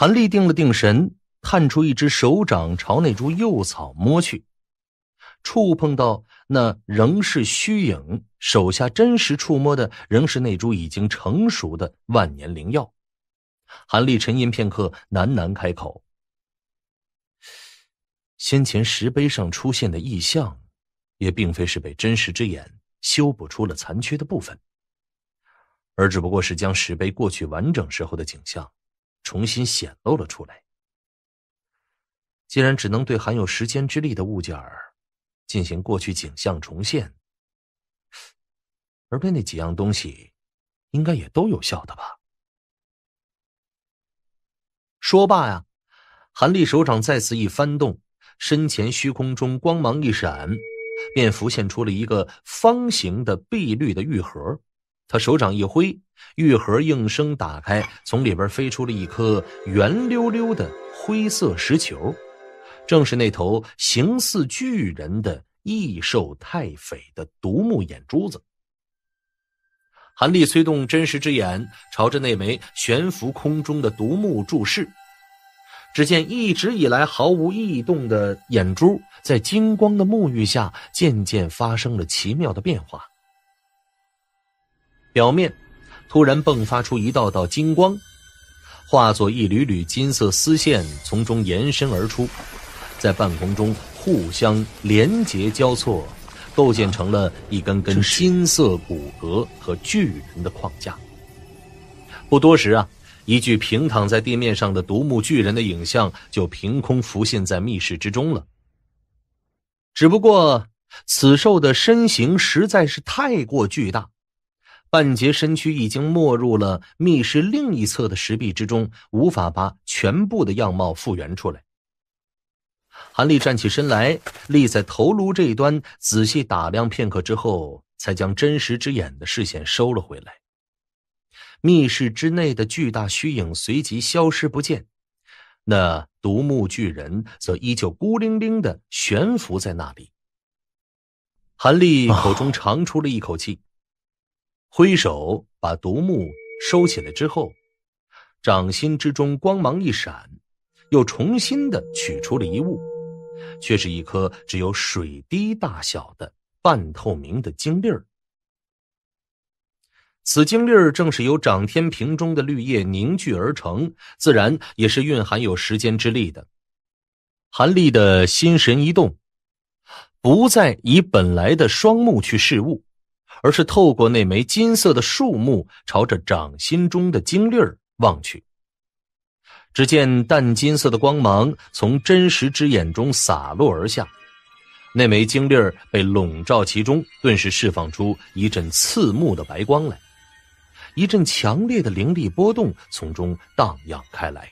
韩立定了定神，探出一只手掌朝那株幼草摸去，触碰到那仍是虚影，手下真实触摸的仍是那株已经成熟的万年灵药。韩立沉吟片刻，喃喃开口：“先前石碑上出现的异象，也并非是被真实之眼修补出了残缺的部分，而只不过是将石碑过去完整时候的景象。”重新显露了出来。既然只能对含有时间之力的物件儿进行过去景象重现，而被那几样东西应该也都有效的吧？说罢呀，韩立手掌再次一翻动，身前虚空中光芒一闪，便浮现出了一个方形的碧绿的玉盒。他手掌一挥，玉盒应声打开，从里边飞出了一颗圆溜溜的灰色石球，正是那头形似巨人的异兽太匪的独目眼珠子。韩立催动真实之眼，朝着那枚悬浮空中的独目注视，只见一直以来毫无异动的眼珠，在金光的沐浴下，渐渐发生了奇妙的变化。表面突然迸发出一道道金光，化作一缕缕金色丝线，从中延伸而出，在半空中互相连结交错，构建成了一根根金色骨骼和巨人的框架。不多时啊，一具平躺在地面上的独木巨人的影像就凭空浮现在密室之中了。只不过，此兽的身形实在是太过巨大。半截身躯已经没入了密室另一侧的石壁之中，无法把全部的样貌复原出来。韩立站起身来，立在头颅这一端，仔细打量片刻之后，才将真实之眼的视线收了回来。密室之内的巨大虚影随即消失不见，那独木巨人则依旧孤零零的悬浮在那里。韩立口中长出了一口气。挥手把独木收起来之后，掌心之中光芒一闪，又重新的取出了一物，却是一颗只有水滴大小的半透明的晶粒儿。此晶粒儿正是由掌天瓶中的绿叶凝聚而成，自然也是蕴含有时间之力的。韩立的心神一动，不再以本来的双目去视物。而是透过那枚金色的树木，朝着掌心中的晶粒儿望去。只见淡金色的光芒从真实之眼中洒落而下，那枚晶粒儿被笼罩其中，顿时释放出一阵刺目的白光来。一阵强烈的灵力波动从中荡漾开来，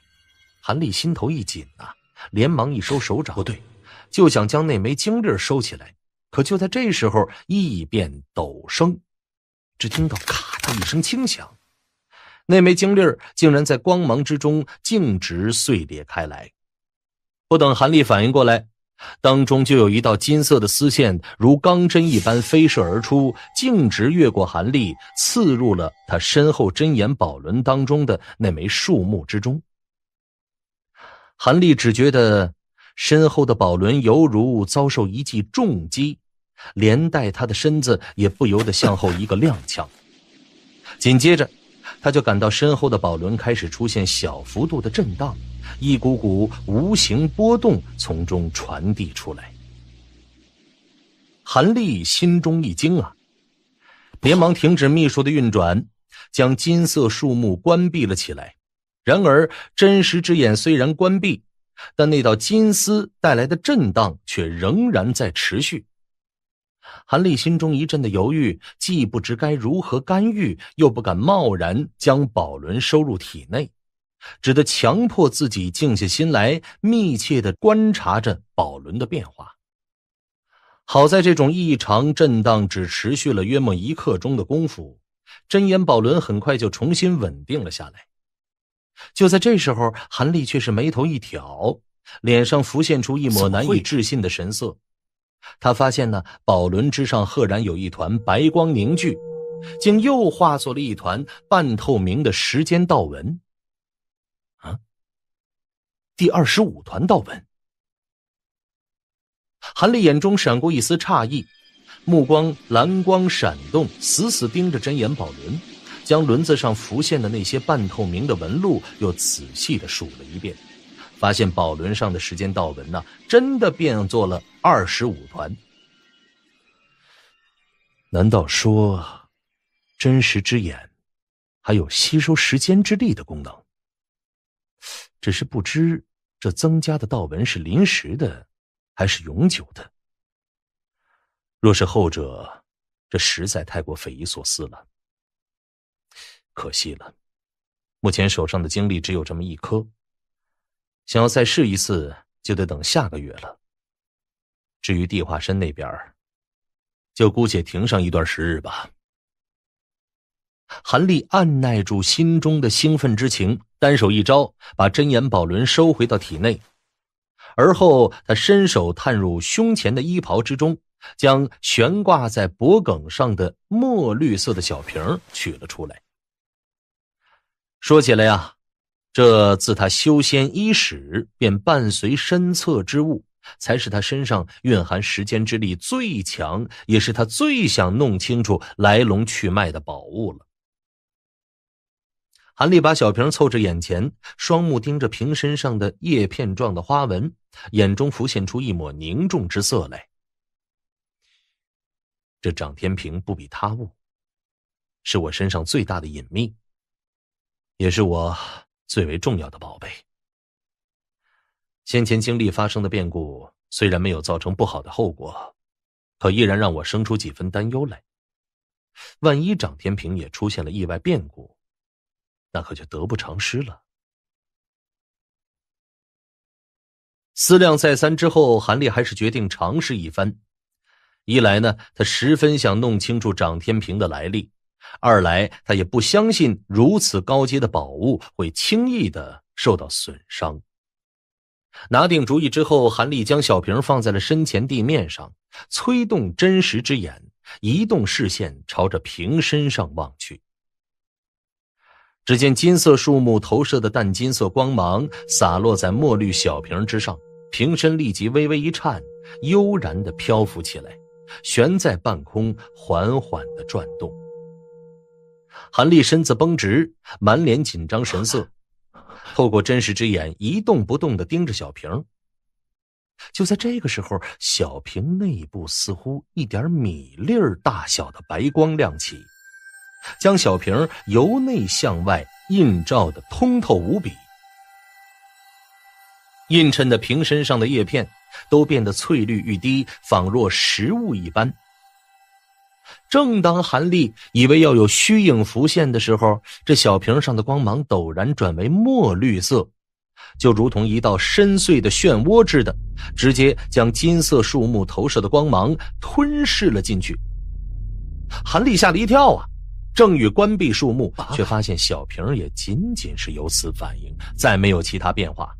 韩立心头一紧，呐，连忙一收手掌，不对，就想将那枚晶粒收起来。可就在这时候，异变陡生，只听到“咔”的一声轻响，那枚晶粒竟然在光芒之中径直碎裂开来。不等韩立反应过来，当中就有一道金色的丝线如钢针一般飞射而出，径直越过韩立，刺入了他身后真言宝轮当中的那枚树木之中。韩立只觉得。身后的宝轮犹如遭受一记重击，连带他的身子也不由得向后一个踉跄。紧接着，他就感到身后的宝轮开始出现小幅度的震荡，一股股无形波动从中传递出来。韩立心中一惊啊，连忙停止秘术的运转，将金色树木关闭了起来。然而，真实之眼虽然关闭。但那道金丝带来的震荡却仍然在持续。韩立心中一阵的犹豫，既不知该如何干预，又不敢贸然将宝轮收入体内，只得强迫自己静下心来，密切的观察着宝轮的变化。好在这种异常震荡只持续了约莫一刻钟的功夫，真言宝轮很快就重新稳定了下来。就在这时候，韩立却是眉头一挑，脸上浮现出一抹难以置信的神色。他发现呢，宝轮之上赫然有一团白光凝聚，竟又化作了一团半透明的时间道纹。啊！第二十五团道纹。韩立眼中闪过一丝诧异，目光蓝光闪动，死死盯着真言宝轮。将轮子上浮现的那些半透明的纹路又仔细的数了一遍，发现宝轮上的时间道纹呢，真的变作了二十五团。难道说，真实之眼，还有吸收时间之力的功能？只是不知这增加的道纹是临时的，还是永久的？若是后者，这实在太过匪夷所思了。可惜了，目前手上的精力只有这么一颗。想要再试一次，就得等下个月了。至于地化身那边，就姑且停上一段时日吧。韩立按耐住心中的兴奋之情，单手一招，把真言宝轮收回到体内。而后，他伸手探入胸前的衣袍之中，将悬挂在脖梗上的墨绿色的小瓶取了出来。说起来呀，这自他修仙伊始便伴随身侧之物，才是他身上蕴含时间之力最强，也是他最想弄清楚来龙去脉的宝物了。韩立把小瓶凑至眼前，双目盯着瓶身上的叶片状的花纹，眼中浮现出一抹凝重之色来。这掌天瓶不比他物，是我身上最大的隐秘。也是我最为重要的宝贝。先前经历发生的变故，虽然没有造成不好的后果，可依然让我生出几分担忧来。万一涨天平也出现了意外变故，那可就得不偿失了。思量再三之后，韩立还是决定尝试一番。一来呢，他十分想弄清楚涨天平的来历。二来，他也不相信如此高阶的宝物会轻易的受到损伤。拿定主意之后，韩立将小瓶放在了身前地面上，催动真实之眼，移动视线朝着瓶身上望去。只见金色树木投射的淡金色光芒洒落在墨绿小瓶之上，瓶身立即微微一颤，悠然的漂浮起来，悬在半空，缓缓的转动。韩立身子绷直，满脸紧张神色，透过真实之眼一动不动的盯着小瓶。就在这个时候，小瓶内部似乎一点米粒大小的白光亮起，将小瓶由内向外映照的通透无比，映衬的瓶身上的叶片都变得翠绿欲滴，仿若实物一般。正当韩立以为要有虚影浮现的时候，这小瓶上的光芒陡然转为墨绿色，就如同一道深邃的漩涡似的，直接将金色树木投射的光芒吞噬了进去。韩立吓了一跳啊！正欲关闭树木，却发现小瓶也仅仅是有此反应，再没有其他变化。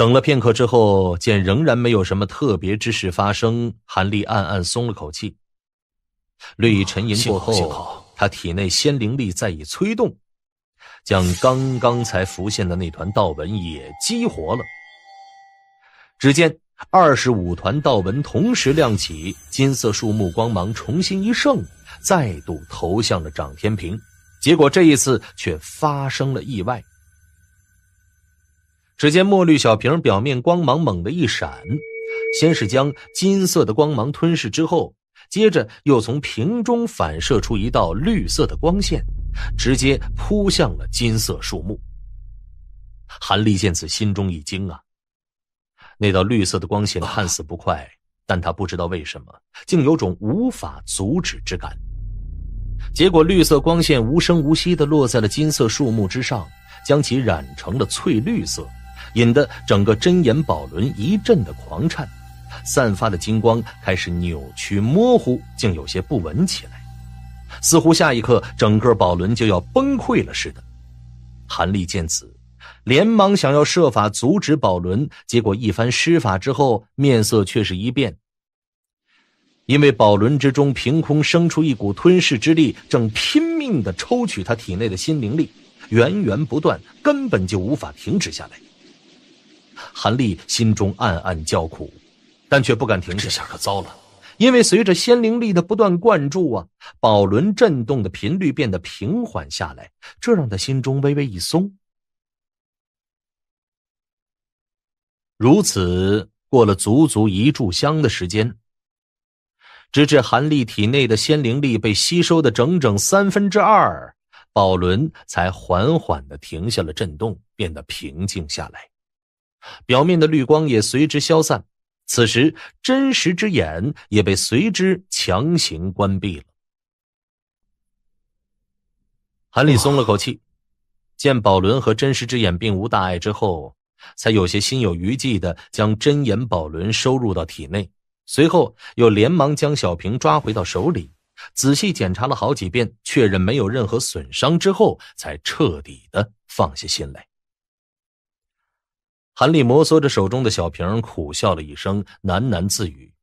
等了片刻之后，见仍然没有什么特别之事发生，韩立暗暗松了口气。绿意沉吟过后，他体内仙灵力再一催动，将刚刚才浮现的那团道纹也激活了。只见二十五团道纹同时亮起，金色树木光芒重新一盛，再度投向了掌天平。结果这一次却发生了意外。只见墨绿小瓶表面光芒猛地一闪，先是将金色的光芒吞噬之后，接着又从瓶中反射出一道绿色的光线，直接扑向了金色树木。韩立见此，心中一惊啊！那道绿色的光线看似不快，但他不知道为什么，竟有种无法阻止之感。结果，绿色光线无声无息的落在了金色树木之上，将其染成了翠绿色。引得整个真言宝轮一阵的狂颤，散发的金光开始扭曲模糊，竟有些不稳起来，似乎下一刻整个宝轮就要崩溃了似的。韩立见此，连忙想要设法阻止宝轮，结果一番施法之后，面色却是一变，因为宝轮之中凭空生出一股吞噬之力，正拼命地抽取他体内的心灵力，源源不断，根本就无法停止下来。韩立心中暗暗叫苦，但却不敢停下。这下可糟了，因为随着仙灵力的不断灌注啊，宝轮震动的频率变得平缓下来，这让他心中微微一松。如此过了足足一炷香的时间，直至韩立体内的仙灵力被吸收的整整三分之二，宝轮才缓缓的停下了震动，变得平静下来。表面的绿光也随之消散，此时真实之眼也被随之强行关闭了。韩立松了口气，见宝轮和真实之眼并无大碍之后，才有些心有余悸的将真眼宝轮收入到体内，随后又连忙将小瓶抓回到手里，仔细检查了好几遍，确认没有任何损伤之后，才彻底的放下心来。韩立摩挲着手中的小瓶，苦笑了一声，喃喃自语：“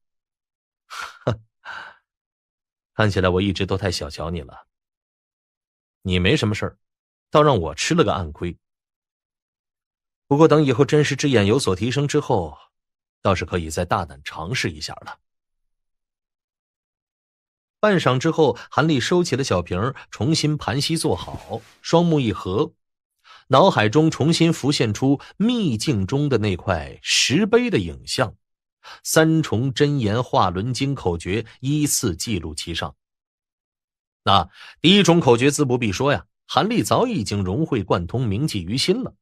看起来我一直都太小瞧你了。你没什么事儿，倒让我吃了个暗亏。不过等以后真实之眼有所提升之后，倒是可以再大胆尝试一下了。”半晌之后，韩立收起了小瓶，重新盘膝坐好，双目一合。脑海中重新浮现出秘境中的那块石碑的影像，三重真言化轮经口诀依次记录其上。那第一重口诀自不必说呀，韩立早已经融会贯通，铭记于心了。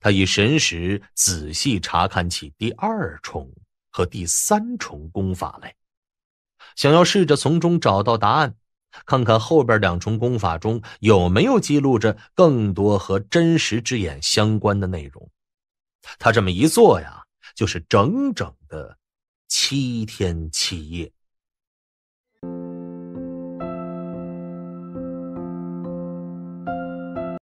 他以神识仔细查看起第二重和第三重功法来，想要试着从中找到答案。看看后边两重功法中有没有记录着更多和真实之眼相关的内容。他这么一做呀，就是整整的七天七夜。